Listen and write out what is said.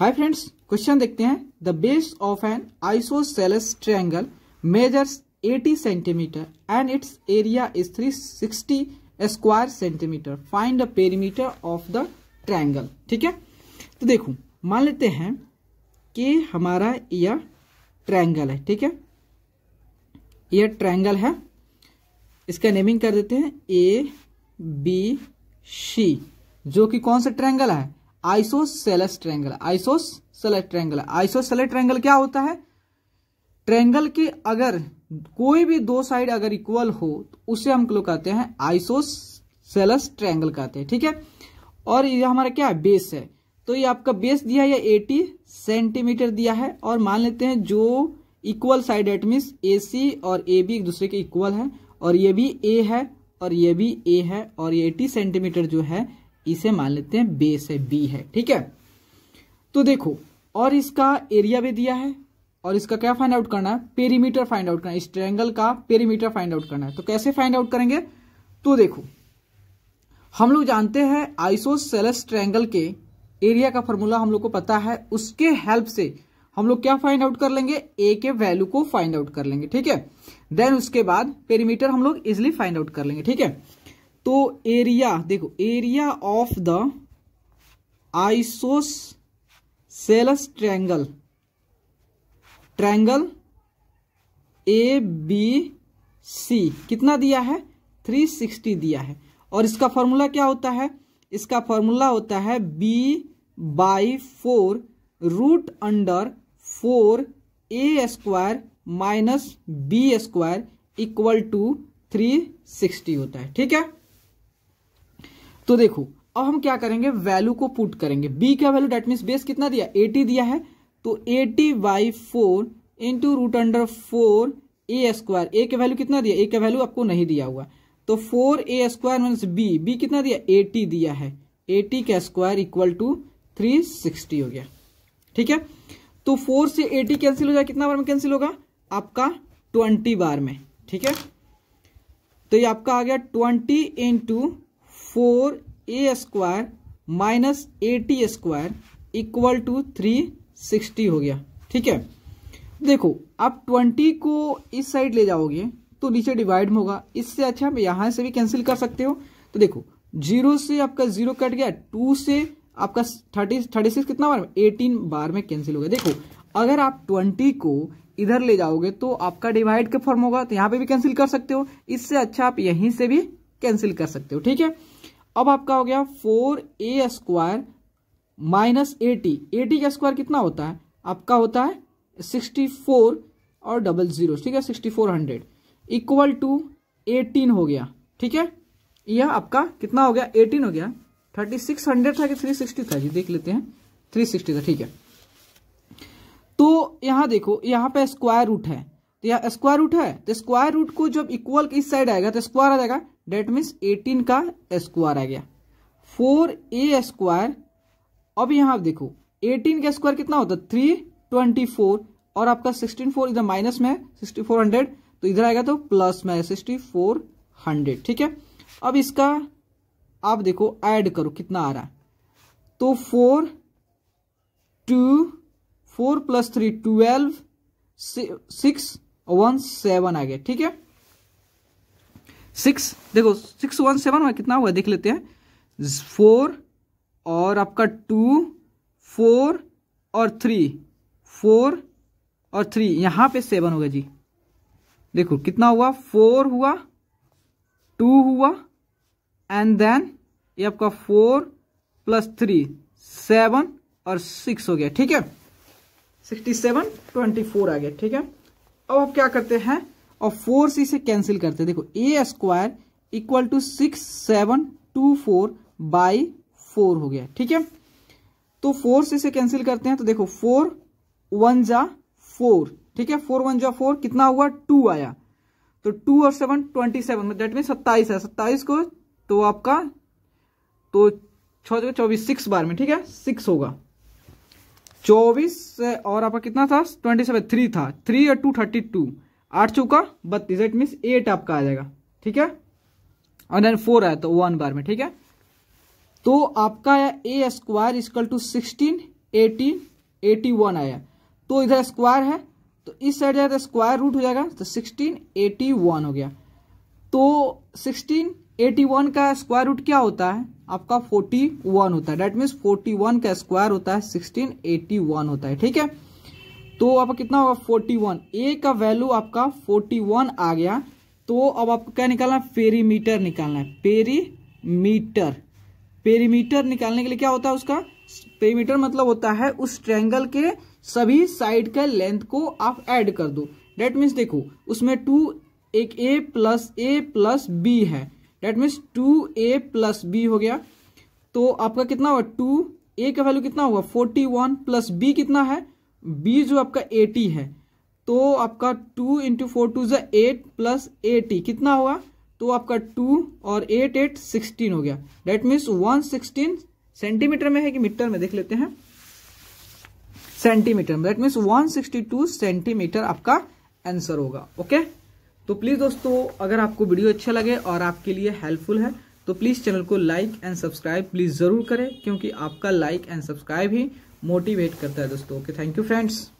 hi friends question देखते हैं the base of an isosceles triangle measures 80 centimetre and it's area is 360 square centimetre find the perimeter of the triangle ठीक है तो देखो मान लेते हैं कि हमारा यह ट्रायंगल है ठीक है यह ट्रायंगल है इसका नेमिंग कर देते हैं ए बी सी जो कि कौन सा ट्रायंगल है isosceles triangle isosceles triangle isosceles triangle क्या होता है ट्रैंगल के अगर कोई भी दो साइड अगर इक्वल हो तो उसे हम लोग कहते हैं आइसोसेलस ट्रैंगल कहते हैं ठीक है और ये हमारा क्या है बेस है तो ये आपका बेस दिया है एटी सेंटीमीटर दिया है और मान लेते हैं जो equal side at A C और ए बी एक दूसरे के इक्वल है और ये भी ए है और ये भी ए है और ये एटी सेंटीमीटर जो है इसे मान लेते हैं बेस है बी है ठीक है तो देखो और इसका एरिया भी दिया है और इसका क्या फाइंड आउट करना है पेरीमीटर फाइंड आउट करना है इस ट्रायंगल का पेरीमीटर फाइंड आउट करना है तो कैसे फाइंड आउट करेंगे तो देखो हम लोग जानते हैं आइसोसेलस ट्रायंगल के एरिया का फॉर्मूला हम लोग को पता है उसके हेल्प से हम लोग क्या फाइंड आउट कर लेंगे ए के वैल्यू को फाइंड आउट कर लेंगे ठीक है देन उसके बाद पेरीमीटर हम लोग इजिली फाइंड आउट कर लेंगे ठीक है तो एरिया देखो area of the isosceles triangle triangle A B C कितना दिया है 360 दिया है और इसका फॉर्मूला क्या होता है इसका फॉर्मूला होता है B by four root under four A square minus B square equal to three sixty होता है ठीक है तो देखो अब हम क्या करेंगे वैल्यू को पुट करेंगे बी का वैल्यू डेट मीन बेस कितना दिया एटी दिया है तो eighty by four into root under four A square A का वैल्यू कितना दिया ए का वैल्यू आपको नहीं दिया हुआ तो four A square minus B B कितना दिया एटी दिया है एटी का square equal to three sixty हो गया ठीक है तो फोर से एटी कैंसिल हो जाए कितना बार में कैंसिल होगा आपका ट्वेंटी बार में ठीक है तो ये आपका आ गया twenty into four A square minus eighty square equal to three sixty हो गया ठीक है देखो आप ट्वेंटी को इस साइड ले जाओगे तो नीचे डिवाइड होगा इससे अच्छा आप यहां से भी कैंसिल कर सकते हो तो देखो जीरो से आपका जीरो कट गया टू से आपका थर्टी थर्टी सिक्स कितना बार में एटीन बार में कैंसिल हो गया देखो अगर आप ट्वेंटी को इधर ले जाओगे तो आपका डिवाइड के फॉर्म होगा तो यहां पे भी कैंसिल कर सकते हो इससे अच्छा आप यहीं से भी कैंसिल कर सकते हो ठीक है अब आपका हो गया four A square minus eighty eighty का स्क्वायर कितना होता है आपका होता है सिक्सटी फोर और डबल जीरो ठीक है sixty four hundred equal to eighteen हो गया ठीक है यह आपका कितना हो गया एटीन हो गया थर्टी सिक्स हंड्रेड था कि थ्री सिक्सटी था जी देख लेते हैं थ्री सिक्सटी था ठीक है तो यहां देखो यहां पर स्क्वायर रूट है तो यह स्क्वायर रूट है तो स्क्वायर रूट को जब इक्वल इस साइड आएगा तो स्क्वायर आ जाएगा डेट मीन्स एटीन का स्क्वायर आ गया फोर ए स्क्वायर अब यहाँ आप देखो एटीन का स्क्वायर कितना होता है थ्री ट्वेंटी फोर और आपका सिक्सटीन फोर इधर माइनस में सिक्सटी फोर हंड्रेड तो इधर आएगा तो प्लस में सिक्सटी फोर हंड्रेड ठीक है अब इसका आप देखो ऐड करो कितना आ रहा है तो four two four plus three twelve six one seven आ गया ठीक है सिक्स देखो सिक्स वन सेवन हुआ कितना हुआ देख लेते हैं फोर और आपका टू फोर और थ्री फोर और थ्री यहाँ पे सेवन होगा जी देखो कितना हुआ फोर हुआ टू हुआ एंड देन ये आपका फोर प्लस थ्री सेवन और सिक्स हो गया ठीक है सिक्सटी सेवन ट्वेंटी फोर आ गया ठीक है अब आप क्या करते हैं और फोर से इसे कैंसिल करते हैं देखो a square equal to six seven two four by four हो गया ठीक है तो फोर से इसे कैंसिल करते हैं तो देखो फोर वन जा फोर ठीक है फोर वन जा फोर कितना हुआ टू आया तो टू और सेवन ट्वेंटी सेवन मतलब डेट में सत्ताईस है सत्ताईस को तो आपका तो छः चौबीस सिक्स बार में ठीक है सिक्स होगा चौबीस और आपका कितना था ट्वेंटी सेवन थ्री था थ्री और टू थर्टी टू आठ चौका बत्तीस इट मीन्स एट आपका आ जाएगा ठीक है और देन फोर आया तो वन बार में ठीक है तो आपका आया a square equal to sixteen eighteen eighty one आया तो इधर स्क्वायर है तो इस साइड जाएगा तो स्क्वायर रूट हो जाएगा तो सिक्सटीन एटी वन हो गया तो सिक्सटीन एटी वन का स्क्वायर रूट क्या होता है आपका फोर्टी वन होता है डेट मीन्स फोर्टी वन का स्क्वायर होता है सिक्सटीन एटी वन होता है ठीक है तो आपका कितना होगा फोर्टी वन ए का वैल्यू आपका फोर्टी वन आ गया तो अब आपको क्या निकालना है पेरीमीटर निकालना है पेरीमीटर पेरीमीटर निकालने के लिए क्या होता है उसका पेरीमीटर मतलब होता है उस ट्रैंगल के सभी साइड का लेंथ को आप ऐड कर दो डेट मीन्स देखो उसमें टू एक a plus a plus b है that means two a plus b हो गया तो आपका कितना हुआ टू ए का वैल्यू कितना हुआ फोर्टी वन प्लस बी कितना है बी जो आपका एटी है तो आपका टू इंटू फोर टू जै एट प्लस एटी कितना हुआ तो आपका टू और एट एट सिक्सटीन हो गया that means one sixteen centimetre में है कि मीटर में देख लेते हैं सेंटीमीटर में डेट मीन्स टू सेंटीमीटर आपका आंसर होगा ओके तो प्लीज दोस्तों अगर आपको वीडियो अच्छा लगे और आपके लिए हेल्पफुल है तो प्लीज चैनल को लाइक एंड सब्सक्राइब प्लीज जरूर करें क्योंकि आपका लाइक एंड सब्सक्राइब ही मोटिवेट करता है दोस्तों ओके थैंक यू फ्रेंड्स